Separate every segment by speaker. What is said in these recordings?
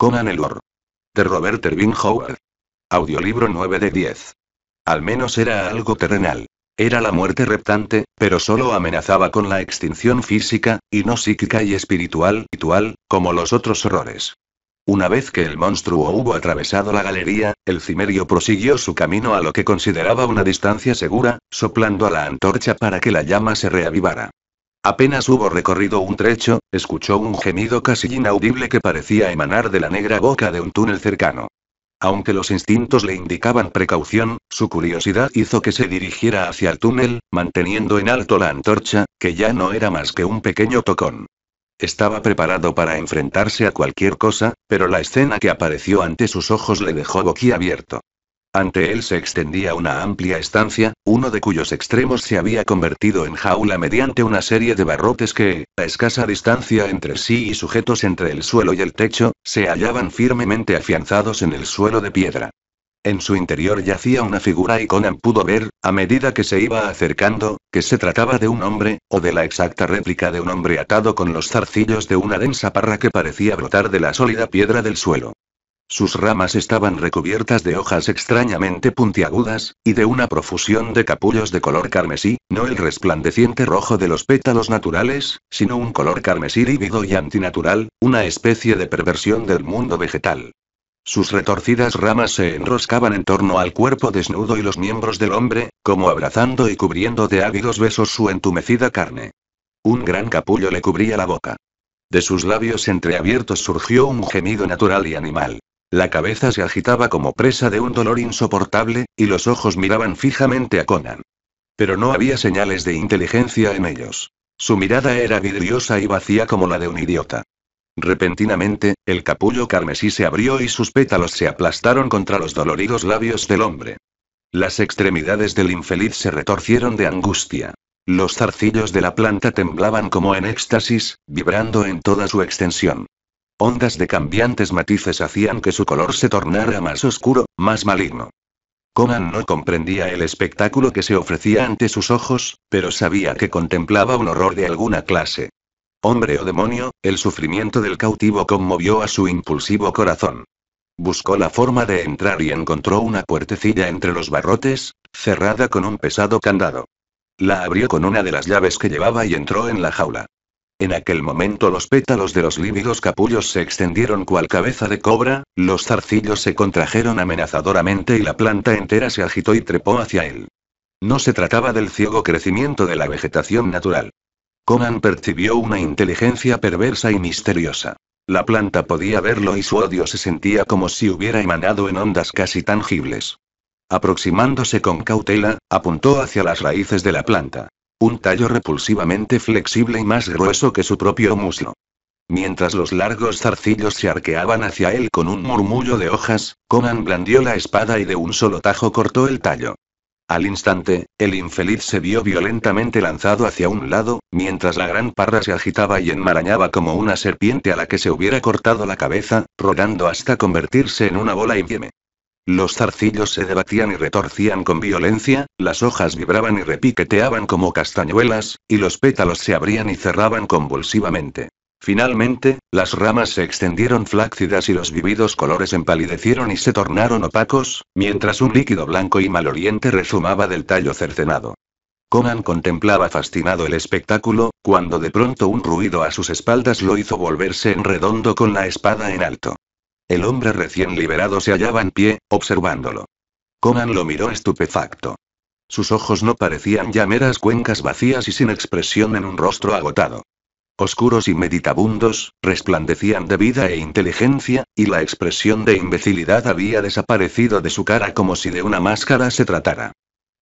Speaker 1: Conan el De Robert Howard. Audiolibro 9 de 10. Al menos era algo terrenal. Era la muerte reptante, pero solo amenazaba con la extinción física, y no psíquica y espiritual, como los otros horrores. Una vez que el monstruo hubo atravesado la galería, el cimerio prosiguió su camino a lo que consideraba una distancia segura, soplando a la antorcha para que la llama se reavivara. Apenas hubo recorrido un trecho, escuchó un gemido casi inaudible que parecía emanar de la negra boca de un túnel cercano. Aunque los instintos le indicaban precaución, su curiosidad hizo que se dirigiera hacia el túnel, manteniendo en alto la antorcha, que ya no era más que un pequeño tocón. Estaba preparado para enfrentarse a cualquier cosa, pero la escena que apareció ante sus ojos le dejó boquiabierto. Ante él se extendía una amplia estancia, uno de cuyos extremos se había convertido en jaula mediante una serie de barrotes que, a escasa distancia entre sí y sujetos entre el suelo y el techo, se hallaban firmemente afianzados en el suelo de piedra. En su interior yacía una figura y Conan pudo ver, a medida que se iba acercando, que se trataba de un hombre, o de la exacta réplica de un hombre atado con los zarcillos de una densa parra que parecía brotar de la sólida piedra del suelo. Sus ramas estaban recubiertas de hojas extrañamente puntiagudas, y de una profusión de capullos de color carmesí, no el resplandeciente rojo de los pétalos naturales, sino un color carmesí lívido y antinatural, una especie de perversión del mundo vegetal. Sus retorcidas ramas se enroscaban en torno al cuerpo desnudo y los miembros del hombre, como abrazando y cubriendo de ávidos besos su entumecida carne. Un gran capullo le cubría la boca. De sus labios entreabiertos surgió un gemido natural y animal. La cabeza se agitaba como presa de un dolor insoportable, y los ojos miraban fijamente a Conan. Pero no había señales de inteligencia en ellos. Su mirada era vidriosa y vacía como la de un idiota. Repentinamente, el capullo carmesí se abrió y sus pétalos se aplastaron contra los doloridos labios del hombre. Las extremidades del infeliz se retorcieron de angustia. Los zarcillos de la planta temblaban como en éxtasis, vibrando en toda su extensión. Ondas de cambiantes matices hacían que su color se tornara más oscuro, más maligno. Conan no comprendía el espectáculo que se ofrecía ante sus ojos, pero sabía que contemplaba un horror de alguna clase. Hombre o demonio, el sufrimiento del cautivo conmovió a su impulsivo corazón. Buscó la forma de entrar y encontró una puertecilla entre los barrotes, cerrada con un pesado candado. La abrió con una de las llaves que llevaba y entró en la jaula. En aquel momento los pétalos de los lívidos capullos se extendieron cual cabeza de cobra, los zarcillos se contrajeron amenazadoramente y la planta entera se agitó y trepó hacia él. No se trataba del ciego crecimiento de la vegetación natural. Conan percibió una inteligencia perversa y misteriosa. La planta podía verlo y su odio se sentía como si hubiera emanado en ondas casi tangibles. Aproximándose con cautela, apuntó hacia las raíces de la planta. Un tallo repulsivamente flexible y más grueso que su propio muslo. Mientras los largos zarcillos se arqueaban hacia él con un murmullo de hojas, Conan blandió la espada y de un solo tajo cortó el tallo. Al instante, el infeliz se vio violentamente lanzado hacia un lado, mientras la gran parra se agitaba y enmarañaba como una serpiente a la que se hubiera cortado la cabeza, rodando hasta convertirse en una bola infieme. Los zarcillos se debatían y retorcían con violencia, las hojas vibraban y repiqueteaban como castañuelas, y los pétalos se abrían y cerraban convulsivamente. Finalmente, las ramas se extendieron flácidas y los vividos colores empalidecieron y se tornaron opacos, mientras un líquido blanco y maloliente rezumaba del tallo cercenado. Conan contemplaba fascinado el espectáculo, cuando de pronto un ruido a sus espaldas lo hizo volverse en redondo con la espada en alto. El hombre recién liberado se hallaba en pie, observándolo. Conan lo miró estupefacto. Sus ojos no parecían ya meras cuencas vacías y sin expresión en un rostro agotado. Oscuros y meditabundos, resplandecían de vida e inteligencia, y la expresión de imbecilidad había desaparecido de su cara como si de una máscara se tratara.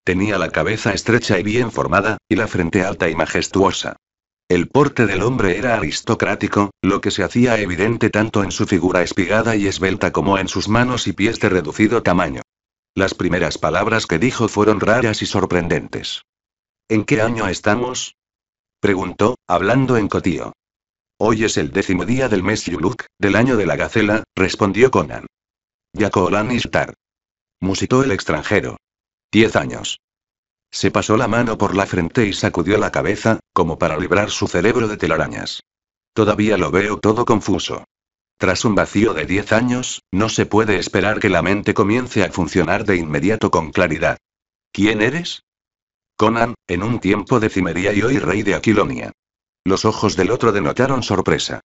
Speaker 1: Tenía la cabeza estrecha y bien formada, y la frente alta y majestuosa. El porte del hombre era aristocrático, lo que se hacía evidente tanto en su figura espigada y esbelta como en sus manos y pies de reducido tamaño. Las primeras palabras que dijo fueron raras y sorprendentes. ¿En qué año estamos? preguntó, hablando en cotío. Hoy es el décimo día del mes Yuluk, del año de la gacela, respondió Conan. Yakolan Ishtar. Musitó el extranjero. Diez años. Se pasó la mano por la frente y sacudió la cabeza, como para librar su cerebro de telarañas. Todavía lo veo todo confuso. Tras un vacío de diez años, no se puede esperar que la mente comience a funcionar de inmediato con claridad. ¿Quién eres? Conan, en un tiempo de cimería y hoy rey de Aquilonia. Los ojos del otro denotaron sorpresa.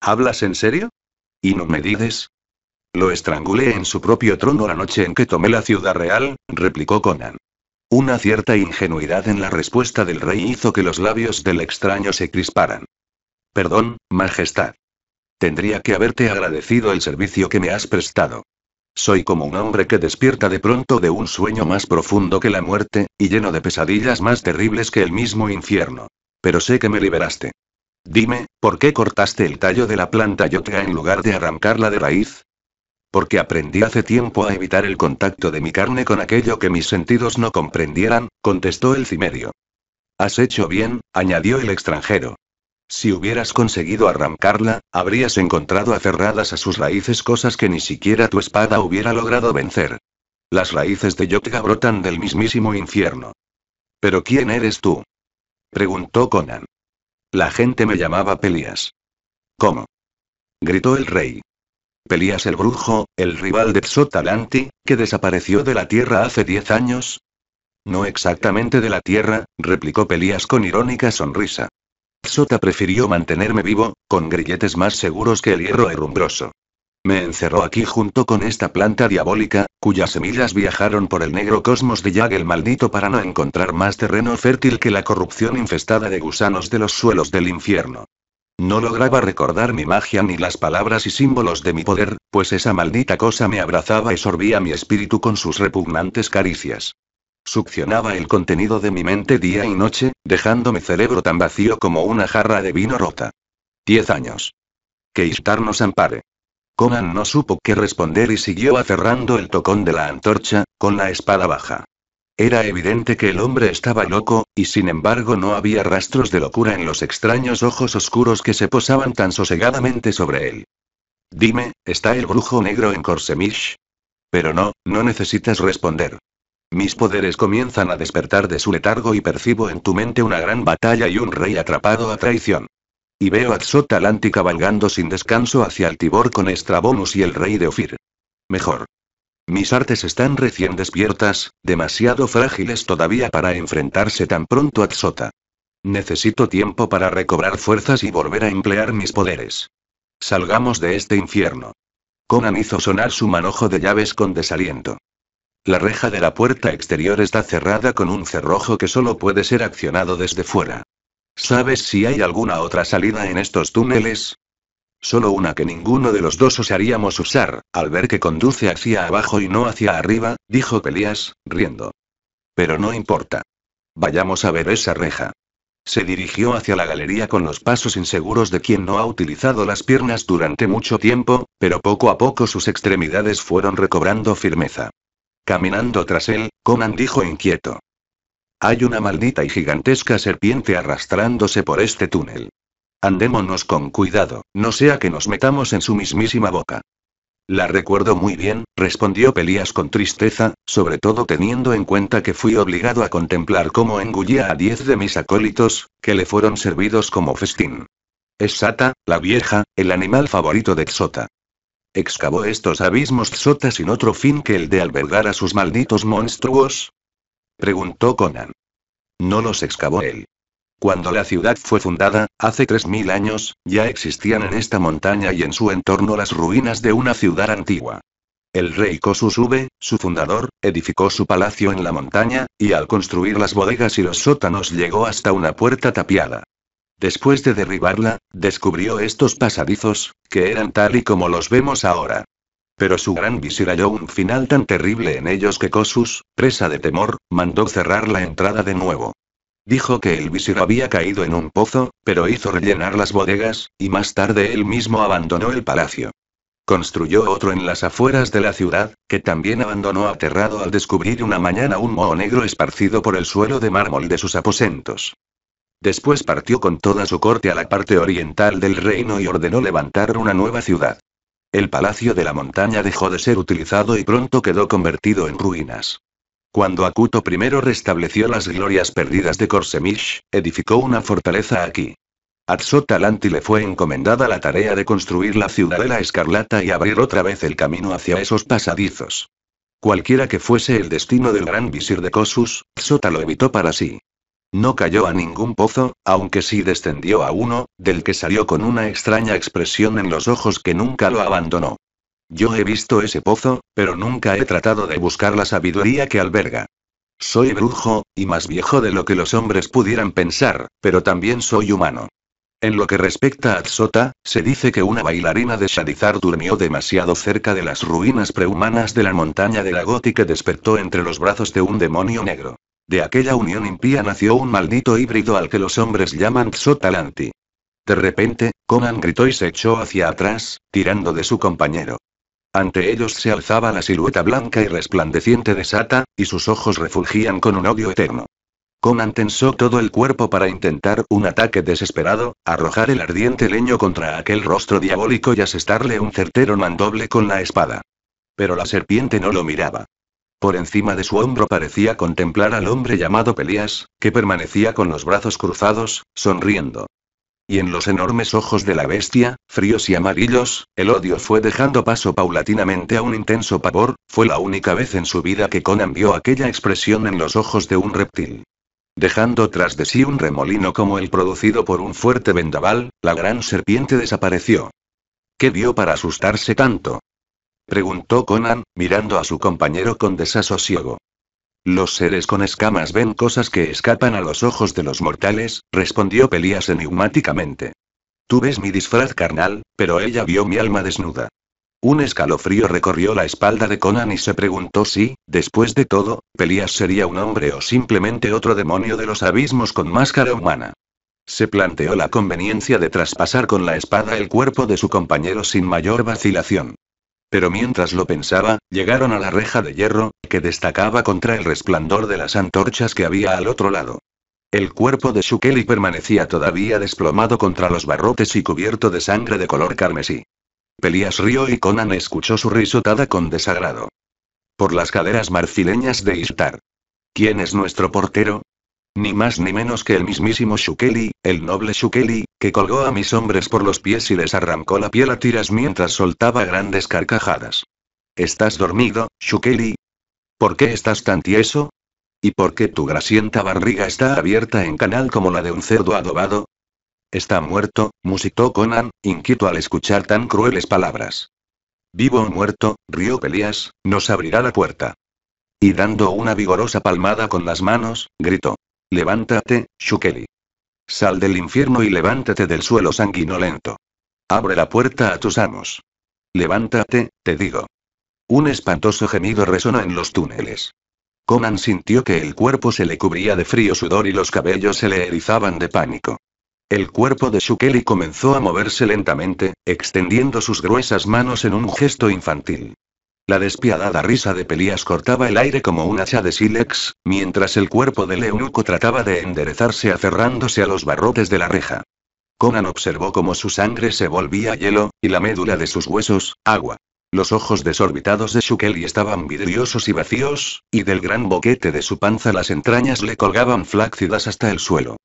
Speaker 1: ¿Hablas en serio? ¿Y no me dices? Lo estrangulé en su propio trono la noche en que tomé la ciudad real, replicó Conan. Una cierta ingenuidad en la respuesta del rey hizo que los labios del extraño se crisparan. Perdón, Majestad. Tendría que haberte agradecido el servicio que me has prestado. Soy como un hombre que despierta de pronto de un sueño más profundo que la muerte, y lleno de pesadillas más terribles que el mismo infierno. Pero sé que me liberaste. Dime, ¿por qué cortaste el tallo de la planta yotra en lugar de arrancarla de raíz? Porque aprendí hace tiempo a evitar el contacto de mi carne con aquello que mis sentidos no comprendieran, contestó el cimerio. Has hecho bien, añadió el extranjero. Si hubieras conseguido arrancarla, habrías encontrado aferradas a sus raíces cosas que ni siquiera tu espada hubiera logrado vencer. Las raíces de Yotga brotan del mismísimo infierno. ¿Pero quién eres tú? preguntó Conan. La gente me llamaba Pelias. ¿Cómo? gritó el rey. Pelías el Brujo, el rival de Lanti, que desapareció de la Tierra hace diez años. No exactamente de la Tierra, replicó Pelías con irónica sonrisa. Sota prefirió mantenerme vivo, con grilletes más seguros que el hierro herrumbroso. Me encerró aquí junto con esta planta diabólica, cuyas semillas viajaron por el negro cosmos de Yag el maldito para no encontrar más terreno fértil que la corrupción infestada de gusanos de los suelos del infierno. No lograba recordar mi magia ni las palabras y símbolos de mi poder, pues esa maldita cosa me abrazaba y sorbía mi espíritu con sus repugnantes caricias. Succionaba el contenido de mi mente día y noche, dejando mi cerebro tan vacío como una jarra de vino rota. Diez años. Que Istar nos ampare. Conan no supo qué responder y siguió aferrando el tocón de la antorcha, con la espada baja. Era evidente que el hombre estaba loco, y sin embargo no había rastros de locura en los extraños ojos oscuros que se posaban tan sosegadamente sobre él. Dime, ¿está el brujo negro en Corsemish? Pero no, no necesitas responder. Mis poderes comienzan a despertar de su letargo y percibo en tu mente una gran batalla y un rey atrapado a traición. Y veo a Tsotalanti cabalgando sin descanso hacia el Tibor con Estrabonus y el rey de Ofir. Mejor, mis artes están recién despiertas, demasiado frágiles todavía para enfrentarse tan pronto a Tsota. Necesito tiempo para recobrar fuerzas y volver a emplear mis poderes. Salgamos de este infierno. Conan hizo sonar su manojo de llaves con desaliento. La reja de la puerta exterior está cerrada con un cerrojo que solo puede ser accionado desde fuera. ¿Sabes si hay alguna otra salida en estos túneles? Solo una que ninguno de los dos osaríamos usar, al ver que conduce hacia abajo y no hacia arriba, dijo Pelías, riendo. Pero no importa. Vayamos a ver esa reja. Se dirigió hacia la galería con los pasos inseguros de quien no ha utilizado las piernas durante mucho tiempo, pero poco a poco sus extremidades fueron recobrando firmeza. Caminando tras él, Conan dijo inquieto. Hay una maldita y gigantesca serpiente arrastrándose por este túnel. Andémonos con cuidado, no sea que nos metamos en su mismísima boca. La recuerdo muy bien, respondió Pelías con tristeza, sobre todo teniendo en cuenta que fui obligado a contemplar cómo engullía a diez de mis acólitos, que le fueron servidos como festín. Es Sata, la vieja, el animal favorito de Xota. ¿Excavó estos abismos Xota sin otro fin que el de albergar a sus malditos monstruos? Preguntó Conan. No los excavó él. Cuando la ciudad fue fundada, hace 3.000 años, ya existían en esta montaña y en su entorno las ruinas de una ciudad antigua. El rey V, su fundador, edificó su palacio en la montaña, y al construir las bodegas y los sótanos llegó hasta una puerta tapiada. Después de derribarla, descubrió estos pasadizos, que eran tal y como los vemos ahora. Pero su gran visir halló un final tan terrible en ellos que Kosus, presa de temor, mandó cerrar la entrada de nuevo. Dijo que el visir había caído en un pozo, pero hizo rellenar las bodegas, y más tarde él mismo abandonó el palacio. Construyó otro en las afueras de la ciudad, que también abandonó aterrado al descubrir una mañana un moho negro esparcido por el suelo de mármol de sus aposentos. Después partió con toda su corte a la parte oriental del reino y ordenó levantar una nueva ciudad. El palacio de la montaña dejó de ser utilizado y pronto quedó convertido en ruinas. Cuando Acuto I restableció las glorias perdidas de Korsemish, edificó una fortaleza aquí. Lanti le fue encomendada la tarea de construir la ciudadela escarlata y abrir otra vez el camino hacia esos pasadizos. Cualquiera que fuese el destino del gran visir de Kosus, Tsota lo evitó para sí. No cayó a ningún pozo, aunque sí descendió a uno, del que salió con una extraña expresión en los ojos que nunca lo abandonó. Yo he visto ese pozo, pero nunca he tratado de buscar la sabiduría que alberga. Soy brujo, y más viejo de lo que los hombres pudieran pensar, pero también soy humano. En lo que respecta a Tsota, se dice que una bailarina de Shadizar durmió demasiado cerca de las ruinas prehumanas de la montaña de la y que despertó entre los brazos de un demonio negro. De aquella unión impía nació un maldito híbrido al que los hombres llaman Tsotalanti. De repente, Conan gritó y se echó hacia atrás, tirando de su compañero. Ante ellos se alzaba la silueta blanca y resplandeciente de Sata, y sus ojos refulgían con un odio eterno. Conan tensó todo el cuerpo para intentar un ataque desesperado, arrojar el ardiente leño contra aquel rostro diabólico y asestarle un certero mandoble con la espada. Pero la serpiente no lo miraba. Por encima de su hombro parecía contemplar al hombre llamado Pelías, que permanecía con los brazos cruzados, sonriendo y en los enormes ojos de la bestia, fríos y amarillos, el odio fue dejando paso paulatinamente a un intenso pavor, fue la única vez en su vida que Conan vio aquella expresión en los ojos de un reptil. Dejando tras de sí un remolino como el producido por un fuerte vendaval, la gran serpiente desapareció. ¿Qué vio para asustarse tanto? preguntó Conan, mirando a su compañero con desasosiego. Los seres con escamas ven cosas que escapan a los ojos de los mortales, respondió Pelías enigmáticamente. Tú ves mi disfraz carnal, pero ella vio mi alma desnuda. Un escalofrío recorrió la espalda de Conan y se preguntó si, después de todo, Pelías sería un hombre o simplemente otro demonio de los abismos con máscara humana. Se planteó la conveniencia de traspasar con la espada el cuerpo de su compañero sin mayor vacilación. Pero mientras lo pensaba, llegaron a la reja de hierro, que destacaba contra el resplandor de las antorchas que había al otro lado. El cuerpo de Shukeli permanecía todavía desplomado contra los barrotes y cubierto de sangre de color carmesí. Pelias rió y Conan escuchó su risotada con desagrado. Por las caderas marcileñas de Ishtar. ¿Quién es nuestro portero? Ni más ni menos que el mismísimo Shukeli, el noble Shukeli, que colgó a mis hombres por los pies y les arrancó la piel a tiras mientras soltaba grandes carcajadas. ¿Estás dormido, Shukeli? ¿Por qué estás tan tieso? ¿Y por qué tu grasienta barriga está abierta en canal como la de un cerdo adobado? Está muerto, musitó Conan, inquieto al escuchar tan crueles palabras. Vivo o muerto, río Pelías, nos abrirá la puerta. Y dando una vigorosa palmada con las manos, gritó. Levántate, Shukeli. Sal del infierno y levántate del suelo sanguinolento. Abre la puerta a tus amos. Levántate, te digo. Un espantoso gemido resonó en los túneles. Conan sintió que el cuerpo se le cubría de frío sudor y los cabellos se le erizaban de pánico. El cuerpo de Shukeli comenzó a moverse lentamente, extendiendo sus gruesas manos en un gesto infantil. La despiadada risa de Pelías cortaba el aire como un hacha de sílex, mientras el cuerpo del eunuco trataba de enderezarse aferrándose a los barrotes de la reja. Conan observó cómo su sangre se volvía hielo, y la médula de sus huesos, agua. Los ojos desorbitados de Shukeli estaban vidriosos y vacíos, y del gran boquete de su panza las entrañas le colgaban flácidas hasta el suelo.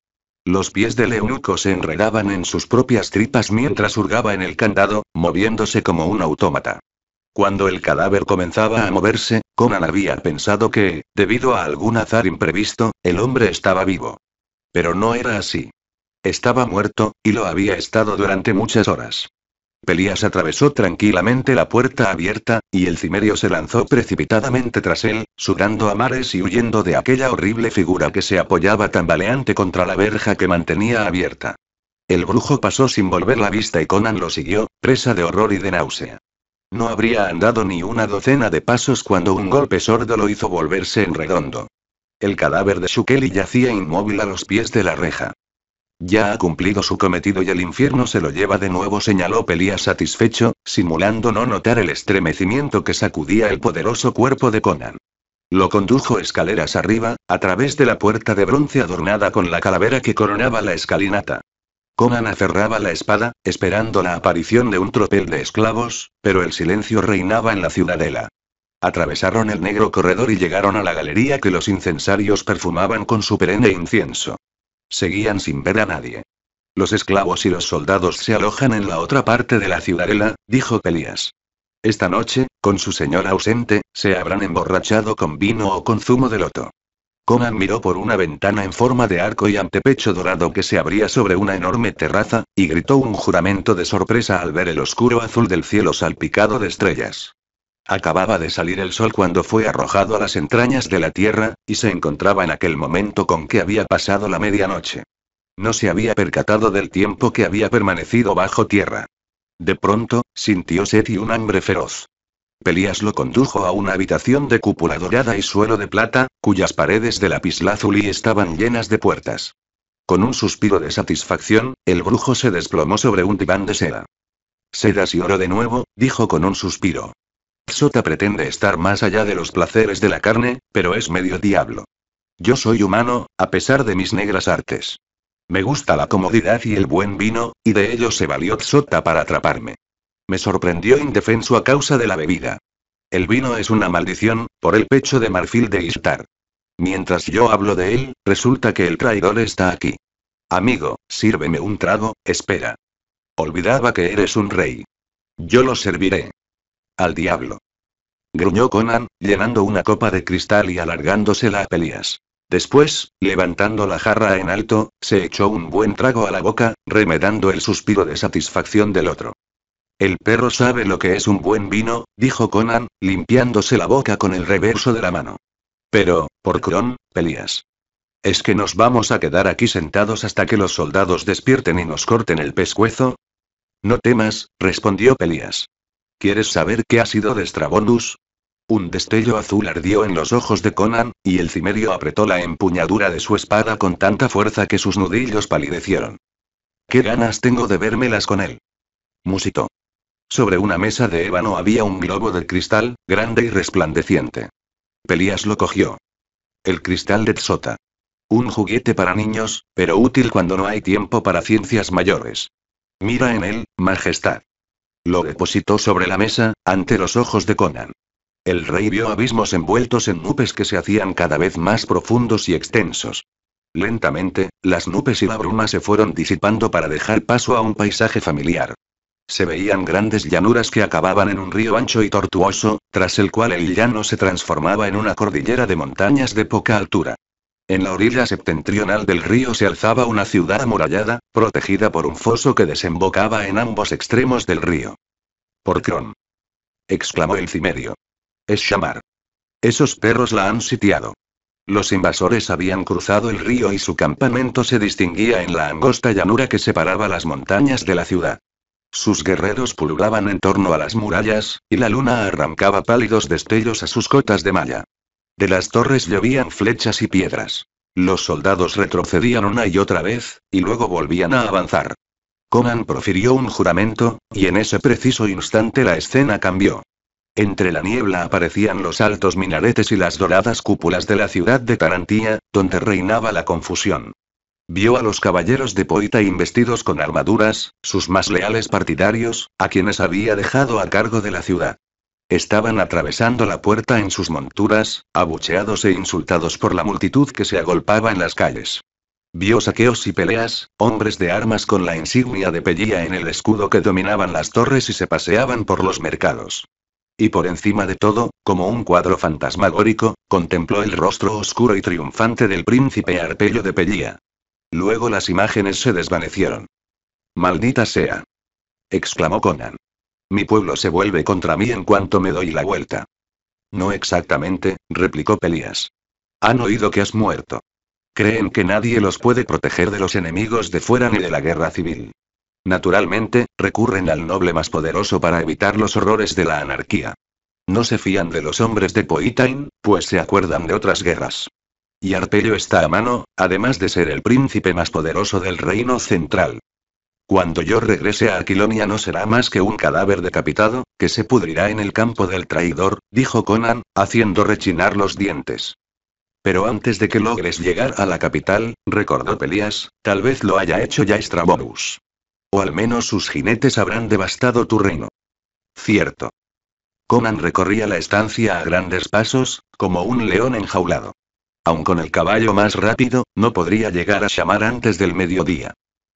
Speaker 1: Los pies del eunuco se enredaban en sus propias tripas mientras hurgaba en el candado, moviéndose como un autómata. Cuando el cadáver comenzaba a moverse, Conan había pensado que, debido a algún azar imprevisto, el hombre estaba vivo. Pero no era así. Estaba muerto, y lo había estado durante muchas horas. Pelías atravesó tranquilamente la puerta abierta, y el cimerio se lanzó precipitadamente tras él, sudando a mares y huyendo de aquella horrible figura que se apoyaba tambaleante contra la verja que mantenía abierta. El brujo pasó sin volver la vista y Conan lo siguió, presa de horror y de náusea. No habría andado ni una docena de pasos cuando un golpe sordo lo hizo volverse en redondo. El cadáver de Shukeli yacía inmóvil a los pies de la reja. Ya ha cumplido su cometido y el infierno se lo lleva de nuevo, señaló Pelía satisfecho, simulando no notar el estremecimiento que sacudía el poderoso cuerpo de Conan. Lo condujo escaleras arriba, a través de la puerta de bronce adornada con la calavera que coronaba la escalinata. Conan aferraba la espada, esperando la aparición de un tropel de esclavos, pero el silencio reinaba en la ciudadela. Atravesaron el negro corredor y llegaron a la galería que los incensarios perfumaban con su perenne incienso. Seguían sin ver a nadie. Los esclavos y los soldados se alojan en la otra parte de la ciudadela, dijo Pelias. Esta noche, con su señor ausente, se habrán emborrachado con vino o con zumo de loto. Conan miró por una ventana en forma de arco y antepecho dorado que se abría sobre una enorme terraza, y gritó un juramento de sorpresa al ver el oscuro azul del cielo salpicado de estrellas. Acababa de salir el sol cuando fue arrojado a las entrañas de la tierra, y se encontraba en aquel momento con que había pasado la medianoche. No se había percatado del tiempo que había permanecido bajo tierra. De pronto, sintió sed y un hambre feroz. Pelías lo condujo a una habitación de cúpula dorada y suelo de plata, cuyas paredes de lapislázuli estaban llenas de puertas. Con un suspiro de satisfacción, el brujo se desplomó sobre un diván de seda. Sedas y oro de nuevo, dijo con un suspiro. Xota pretende estar más allá de los placeres de la carne, pero es medio diablo. Yo soy humano, a pesar de mis negras artes. Me gusta la comodidad y el buen vino, y de ello se valió Xota para atraparme. Me sorprendió indefenso a causa de la bebida. El vino es una maldición, por el pecho de marfil de Istar. Mientras yo hablo de él, resulta que el traidor está aquí. Amigo, sírveme un trago, espera. Olvidaba que eres un rey. Yo lo serviré. Al diablo. Gruñó Conan, llenando una copa de cristal y alargándosela a Pelias. Después, levantando la jarra en alto, se echó un buen trago a la boca, remedando el suspiro de satisfacción del otro. El perro sabe lo que es un buen vino, dijo Conan, limpiándose la boca con el reverso de la mano. Pero, por Cron, Pelías. ¿Es que nos vamos a quedar aquí sentados hasta que los soldados despierten y nos corten el pescuezo? No temas, respondió Pelías. ¿Quieres saber qué ha sido de Strabonus? Un destello azul ardió en los ojos de Conan, y el cimerio apretó la empuñadura de su espada con tanta fuerza que sus nudillos palidecieron. ¿Qué ganas tengo de vérmelas con él? Musitó. Sobre una mesa de ébano había un globo de cristal, grande y resplandeciente. Pelías lo cogió. El cristal de Tsota. Un juguete para niños, pero útil cuando no hay tiempo para ciencias mayores. Mira en él, Majestad. Lo depositó sobre la mesa, ante los ojos de Conan. El rey vio abismos envueltos en nubes que se hacían cada vez más profundos y extensos. Lentamente, las nubes y la bruma se fueron disipando para dejar paso a un paisaje familiar. Se veían grandes llanuras que acababan en un río ancho y tortuoso, tras el cual el llano se transformaba en una cordillera de montañas de poca altura. En la orilla septentrional del río se alzaba una ciudad amurallada, protegida por un foso que desembocaba en ambos extremos del río. Por Kron! exclamó el cimerio. Es Shamar. Esos perros la han sitiado. Los invasores habían cruzado el río y su campamento se distinguía en la angosta llanura que separaba las montañas de la ciudad. Sus guerreros pululaban en torno a las murallas, y la luna arrancaba pálidos destellos a sus cotas de malla. De las torres llovían flechas y piedras. Los soldados retrocedían una y otra vez, y luego volvían a avanzar. Conan profirió un juramento, y en ese preciso instante la escena cambió. Entre la niebla aparecían los altos minaretes y las doradas cúpulas de la ciudad de Tarantía, donde reinaba la confusión. Vio a los caballeros de Poita investidos con armaduras, sus más leales partidarios, a quienes había dejado a cargo de la ciudad. Estaban atravesando la puerta en sus monturas, abucheados e insultados por la multitud que se agolpaba en las calles. Vio saqueos y peleas, hombres de armas con la insignia de Pellía en el escudo que dominaban las torres y se paseaban por los mercados. Y por encima de todo, como un cuadro fantasmagórico, contempló el rostro oscuro y triunfante del príncipe Arpello de Pellía. Luego las imágenes se desvanecieron. Maldita sea. exclamó Conan. Mi pueblo se vuelve contra mí en cuanto me doy la vuelta. No exactamente, replicó Pelias. Han oído que has muerto. Creen que nadie los puede proteger de los enemigos de fuera ni de la guerra civil. Naturalmente, recurren al noble más poderoso para evitar los horrores de la anarquía. No se fían de los hombres de Poitain, pues se acuerdan de otras guerras. Y Arpello está a mano, además de ser el príncipe más poderoso del reino central. Cuando yo regrese a Aquilonia no será más que un cadáver decapitado, que se pudrirá en el campo del traidor, dijo Conan, haciendo rechinar los dientes. Pero antes de que logres llegar a la capital, recordó Pelias, tal vez lo haya hecho ya Estrabonus. O al menos sus jinetes habrán devastado tu reino. Cierto. Conan recorría la estancia a grandes pasos, como un león enjaulado. Aun con el caballo más rápido, no podría llegar a Shamar antes del mediodía.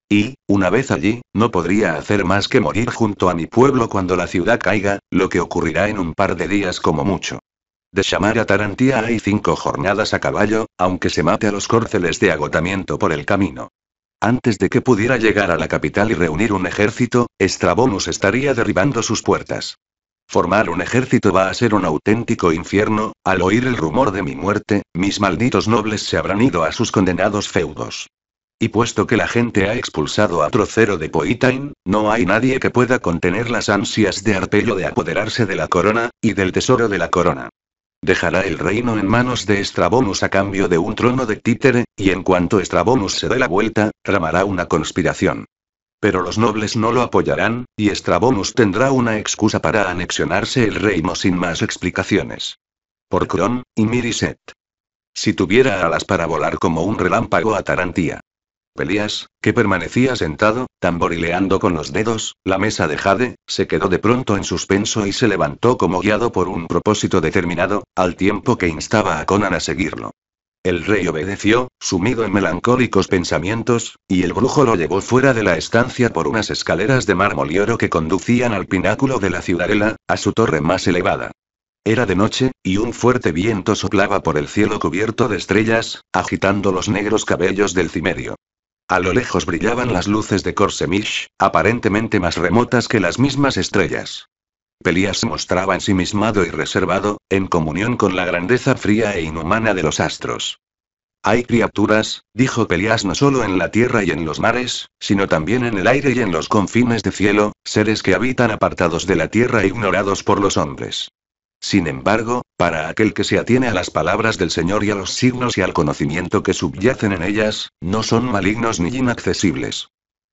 Speaker 1: Y, una vez allí, no podría hacer más que morir junto a mi pueblo cuando la ciudad caiga, lo que ocurrirá en un par de días como mucho. De Shamar a Tarantía hay cinco jornadas a caballo, aunque se mate a los córceles de agotamiento por el camino. Antes de que pudiera llegar a la capital y reunir un ejército, Estrabonus estaría derribando sus puertas. Formar un ejército va a ser un auténtico infierno, al oír el rumor de mi muerte, mis malditos nobles se habrán ido a sus condenados feudos. Y puesto que la gente ha expulsado a Trocero de Poitain, no hay nadie que pueda contener las ansias de Arpello de apoderarse de la corona, y del tesoro de la corona. Dejará el reino en manos de Estrabonus a cambio de un trono de títere, y en cuanto Estrabonus se dé la vuelta, tramará una conspiración. Pero los nobles no lo apoyarán, y Estrabonus tendrá una excusa para anexionarse el reino sin más explicaciones. Por Cron, y Miriset. Si tuviera alas para volar como un relámpago a Tarantía. Pelias, que permanecía sentado, tamborileando con los dedos, la mesa de Jade, se quedó de pronto en suspenso y se levantó como guiado por un propósito determinado, al tiempo que instaba a Conan a seguirlo. El rey obedeció, sumido en melancólicos pensamientos, y el brujo lo llevó fuera de la estancia por unas escaleras de mármol y oro que conducían al pináculo de la ciudadela, a su torre más elevada. Era de noche, y un fuerte viento soplaba por el cielo cubierto de estrellas, agitando los negros cabellos del cimerio. A lo lejos brillaban las luces de Corsemish, aparentemente más remotas que las mismas estrellas. Pelías se mostraba ensimismado y reservado, en comunión con la grandeza fría e inhumana de los astros. Hay criaturas, dijo Pelías no solo en la tierra y en los mares, sino también en el aire y en los confines de cielo, seres que habitan apartados de la tierra e ignorados por los hombres. Sin embargo, para aquel que se atiene a las palabras del Señor y a los signos y al conocimiento que subyacen en ellas, no son malignos ni inaccesibles.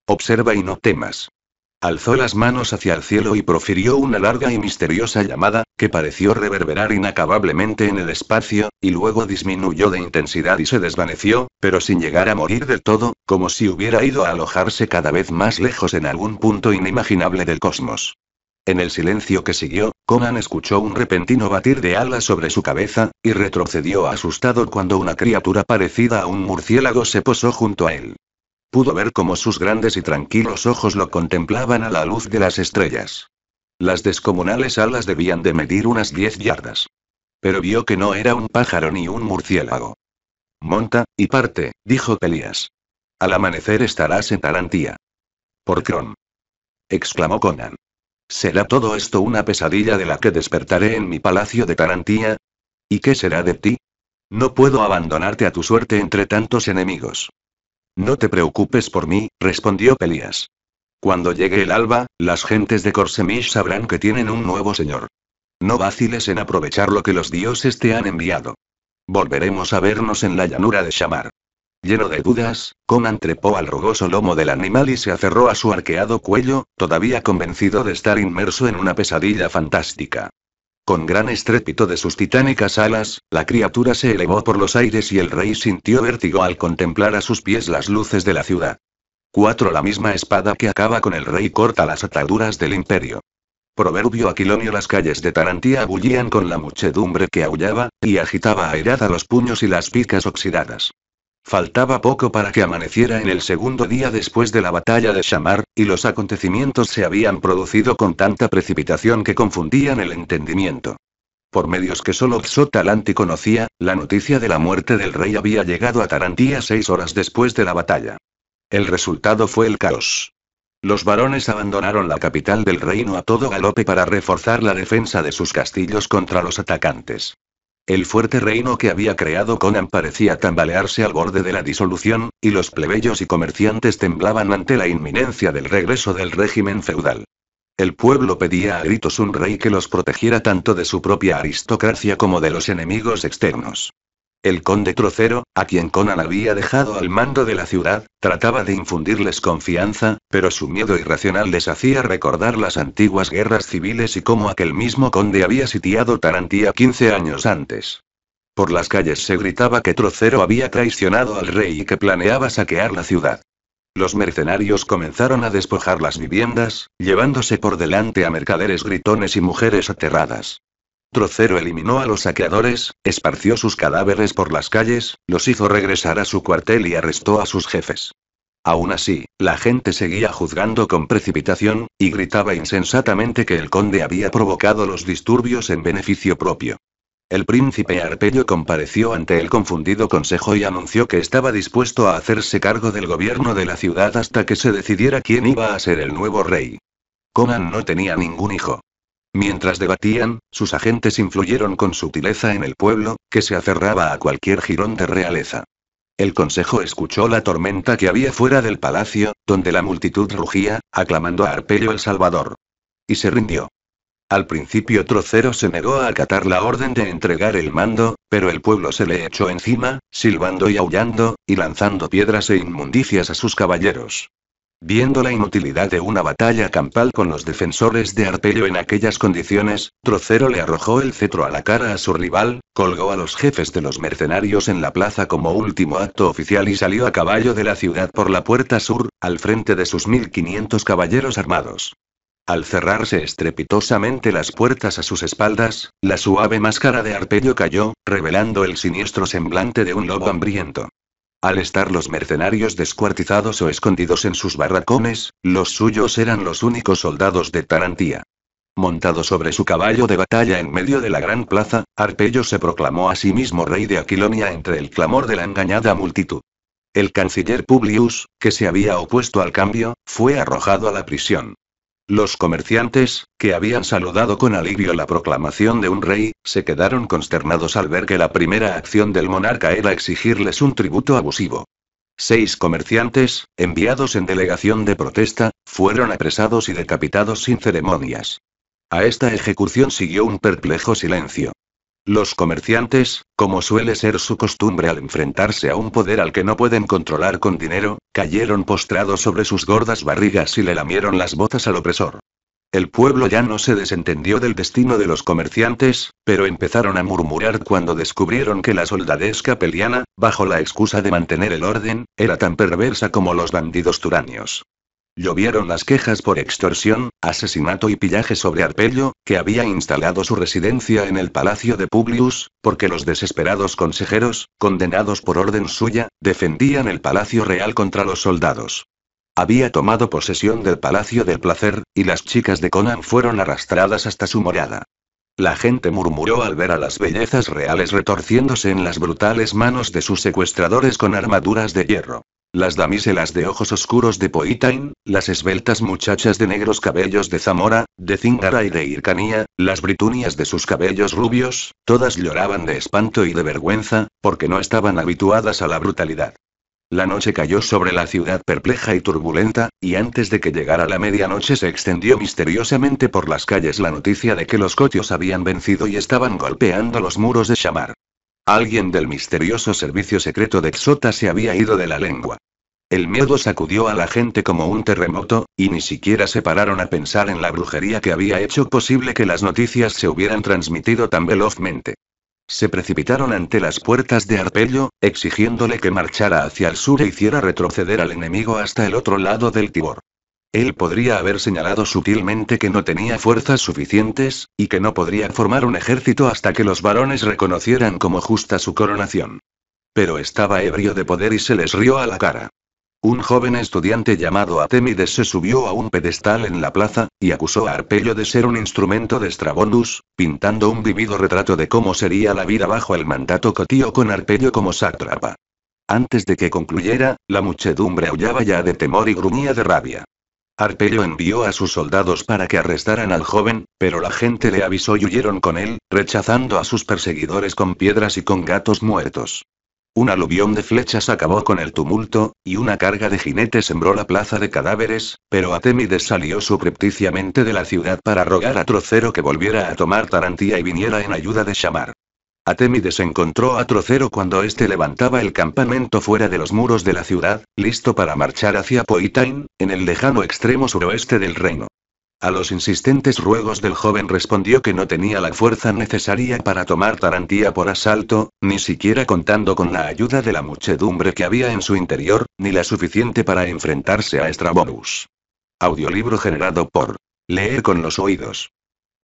Speaker 1: Observa y no temas. Alzó las manos hacia el cielo y profirió una larga y misteriosa llamada, que pareció reverberar inacabablemente en el espacio, y luego disminuyó de intensidad y se desvaneció, pero sin llegar a morir del todo, como si hubiera ido a alojarse cada vez más lejos en algún punto inimaginable del cosmos. En el silencio que siguió, Conan escuchó un repentino batir de alas sobre su cabeza, y retrocedió asustado cuando una criatura parecida a un murciélago se posó junto a él. Pudo ver cómo sus grandes y tranquilos ojos lo contemplaban a la luz de las estrellas. Las descomunales alas debían de medir unas diez yardas. Pero vio que no era un pájaro ni un murciélago. Monta, y parte, dijo Pelías. Al amanecer estarás en Tarantía. Por Cron. exclamó Conan. ¿Será todo esto una pesadilla de la que despertaré en mi palacio de Tarantía? ¿Y qué será de ti? No puedo abandonarte a tu suerte entre tantos enemigos. No te preocupes por mí, respondió Pelías. Cuando llegue el alba, las gentes de Corsemish sabrán que tienen un nuevo señor. No vaciles en aprovechar lo que los dioses te han enviado. Volveremos a vernos en la llanura de Shamar. Lleno de dudas, Conan trepó al rugoso lomo del animal y se aferró a su arqueado cuello, todavía convencido de estar inmerso en una pesadilla fantástica. Con gran estrépito de sus titánicas alas, la criatura se elevó por los aires y el rey sintió vértigo al contemplar a sus pies las luces de la ciudad. 4. La misma espada que acaba con el rey corta las ataduras del imperio. Proverbio Aquilonio Las calles de Tarantía bullían con la muchedumbre que aullaba, y agitaba airada los puños y las picas oxidadas. Faltaba poco para que amaneciera en el segundo día después de la batalla de Shamar, y los acontecimientos se habían producido con tanta precipitación que confundían el entendimiento. Por medios que solo Xotalanti conocía, la noticia de la muerte del rey había llegado a Tarantía seis horas después de la batalla. El resultado fue el caos. Los varones abandonaron la capital del reino a todo galope para reforzar la defensa de sus castillos contra los atacantes. El fuerte reino que había creado Conan parecía tambalearse al borde de la disolución, y los plebeyos y comerciantes temblaban ante la inminencia del regreso del régimen feudal. El pueblo pedía a gritos un rey que los protegiera tanto de su propia aristocracia como de los enemigos externos. El conde Trocero, a quien Conan había dejado al mando de la ciudad, trataba de infundirles confianza, pero su miedo irracional les hacía recordar las antiguas guerras civiles y cómo aquel mismo conde había sitiado Tarantía 15 años antes. Por las calles se gritaba que Trocero había traicionado al rey y que planeaba saquear la ciudad. Los mercenarios comenzaron a despojar las viviendas, llevándose por delante a mercaderes gritones y mujeres aterradas. Trocero eliminó a los saqueadores, esparció sus cadáveres por las calles, los hizo regresar a su cuartel y arrestó a sus jefes. Aún así, la gente seguía juzgando con precipitación, y gritaba insensatamente que el conde había provocado los disturbios en beneficio propio. El príncipe Arpello compareció ante el confundido consejo y anunció que estaba dispuesto a hacerse cargo del gobierno de la ciudad hasta que se decidiera quién iba a ser el nuevo rey. Conan no tenía ningún hijo. Mientras debatían, sus agentes influyeron con sutileza en el pueblo, que se aferraba a cualquier jirón de realeza. El consejo escuchó la tormenta que había fuera del palacio, donde la multitud rugía, aclamando a Arpello el Salvador. Y se rindió. Al principio Trocero se negó a acatar la orden de entregar el mando, pero el pueblo se le echó encima, silbando y aullando, y lanzando piedras e inmundicias a sus caballeros. Viendo la inutilidad de una batalla campal con los defensores de Arpello en aquellas condiciones, Trocero le arrojó el cetro a la cara a su rival, colgó a los jefes de los mercenarios en la plaza como último acto oficial y salió a caballo de la ciudad por la puerta sur, al frente de sus 1500 caballeros armados. Al cerrarse estrepitosamente las puertas a sus espaldas, la suave máscara de Arpello cayó, revelando el siniestro semblante de un lobo hambriento. Al estar los mercenarios descuartizados o escondidos en sus barracones, los suyos eran los únicos soldados de Tarantía. Montado sobre su caballo de batalla en medio de la gran plaza, Arpello se proclamó a sí mismo rey de Aquilonia entre el clamor de la engañada multitud. El canciller Publius, que se había opuesto al cambio, fue arrojado a la prisión. Los comerciantes, que habían saludado con alivio la proclamación de un rey, se quedaron consternados al ver que la primera acción del monarca era exigirles un tributo abusivo. Seis comerciantes, enviados en delegación de protesta, fueron apresados y decapitados sin ceremonias. A esta ejecución siguió un perplejo silencio. Los comerciantes, como suele ser su costumbre al enfrentarse a un poder al que no pueden controlar con dinero, cayeron postrados sobre sus gordas barrigas y le lamieron las botas al opresor. El pueblo ya no se desentendió del destino de los comerciantes, pero empezaron a murmurar cuando descubrieron que la soldadesca peliana, bajo la excusa de mantener el orden, era tan perversa como los bandidos turanios. Llovieron las quejas por extorsión, asesinato y pillaje sobre Arpello, que había instalado su residencia en el palacio de Publius, porque los desesperados consejeros, condenados por orden suya, defendían el palacio real contra los soldados. Había tomado posesión del palacio del placer, y las chicas de Conan fueron arrastradas hasta su morada. La gente murmuró al ver a las bellezas reales retorciéndose en las brutales manos de sus secuestradores con armaduras de hierro las damiselas de ojos oscuros de Poitain, las esbeltas muchachas de negros cabellos de Zamora, de Zingara y de Ircanía, las britunias de sus cabellos rubios, todas lloraban de espanto y de vergüenza, porque no estaban habituadas a la brutalidad. La noche cayó sobre la ciudad perpleja y turbulenta, y antes de que llegara la medianoche se extendió misteriosamente por las calles la noticia de que los cotios habían vencido y estaban golpeando los muros de Shamar. Alguien del misterioso servicio secreto de Exota se había ido de la lengua. El miedo sacudió a la gente como un terremoto, y ni siquiera se pararon a pensar en la brujería que había hecho posible que las noticias se hubieran transmitido tan velozmente. Se precipitaron ante las puertas de Arpello, exigiéndole que marchara hacia el sur e hiciera retroceder al enemigo hasta el otro lado del Tibor. Él podría haber señalado sutilmente que no tenía fuerzas suficientes, y que no podría formar un ejército hasta que los varones reconocieran como justa su coronación. Pero estaba ebrio de poder y se les rió a la cara. Un joven estudiante llamado Atemides se subió a un pedestal en la plaza, y acusó a Arpello de ser un instrumento de Strabonus, pintando un vivido retrato de cómo sería la vida bajo el mandato cotío con Arpello como sátrapa. Antes de que concluyera, la muchedumbre aullaba ya de temor y gruñía de rabia. Arpello envió a sus soldados para que arrestaran al joven, pero la gente le avisó y huyeron con él, rechazando a sus perseguidores con piedras y con gatos muertos. Un aluvión de flechas acabó con el tumulto, y una carga de jinetes sembró la plaza de cadáveres, pero Atemides salió suprepticiamente de la ciudad para rogar a Trocero que volviera a tomar Tarantía y viniera en ayuda de Shamar. Atemides encontró a Trocero cuando éste levantaba el campamento fuera de los muros de la ciudad, listo para marchar hacia Poitain, en el lejano extremo suroeste del reino. A los insistentes ruegos del joven respondió que no tenía la fuerza necesaria para tomar Tarantía por asalto, ni siquiera contando con la ayuda de la muchedumbre que había en su interior, ni la suficiente para enfrentarse a Estrabonus. Audiolibro generado por Leer con los oídos.